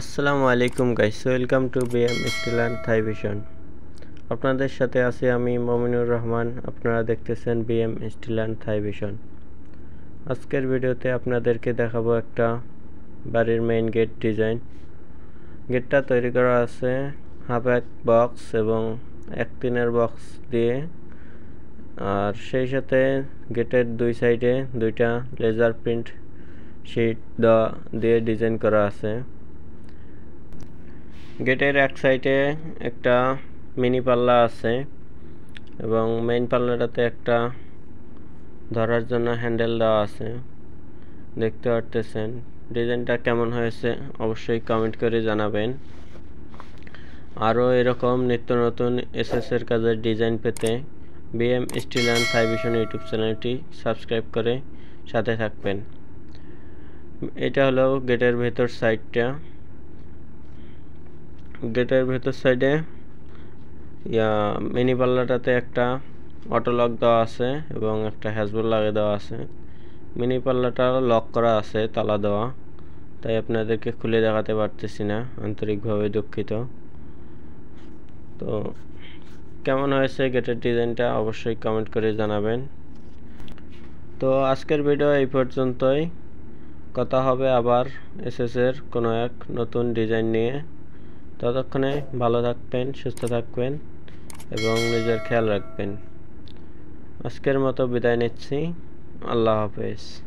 আসসালামু আলাইকুম guys welcome to BM steel and থাই ভিশন আপনাদের সাথে আছি আমি মমিনুর রহমান আপনারা দেখতেছেন বিএম ইস্তিলান থাই ভিশন আজকের ভিডিওতে আপনাদেরকে দেখাবো একটা বাড়ির মেইন গেট ডিজাইন গেটটা তৈরি করা আছে হাফ এক বক্স এবং এক তিনের বক্স দিয়ে আর সেই সাথে গেটের দুই সাইডে দুইটা লেজার প্রিন্ট শিট দিয়ে ডিজাইন করা আছে গেটের এক সাইডে একটা মিনি পাল্লা আছে এবং মেইন পাল্লাটাতে একটা ধরার জন্য হ্যান্ডেল দেওয়া আছে দেখতে পারতেছেন ডিজাইনটা কেমন হয়েছে অবশ্যই কমেন্ট করে জানাবেন আরও এরকম নিত্য নতুন এসএসের কাজের ডিজাইন পেতে বিএম স্টিল অ্যান্ড ফাইভিশন ইউটিউব চ্যানেলটি সাবস্ক্রাইব করে সাথে থাকবেন এটা হলো গেটের ভেতর সাইডটা গেটের ভেতর সাইডে ইয়া মিনি পাল্লাটাতে একটা অটো লক দেওয়া আছে এবং একটা হ্যাজবোর্ড লাগিয়ে দেওয়া আছে মিনি পাল্লাটা লক করা আছে তালা দেওয়া তাই আপনাদেরকে খুলে দেখাতে পারতেছি না আন্তরিকভাবে দুঃখিত তো কেমন হয়েছে গেটের ডিজাইনটা অবশ্যই কমেন্ট করে জানাবেন তো আজকের ভিডিও এই পর্যন্তই কথা হবে আবার এসএসের কোনো এক নতুন ডিজাইন নিয়ে ততক্ষণে ভালো থাকবেন সুস্থ থাকবেন এবং নিজের খেয়াল রাখবেন আজকের মতো বিদায় নিচ্ছি আল্লাহ হাফেজ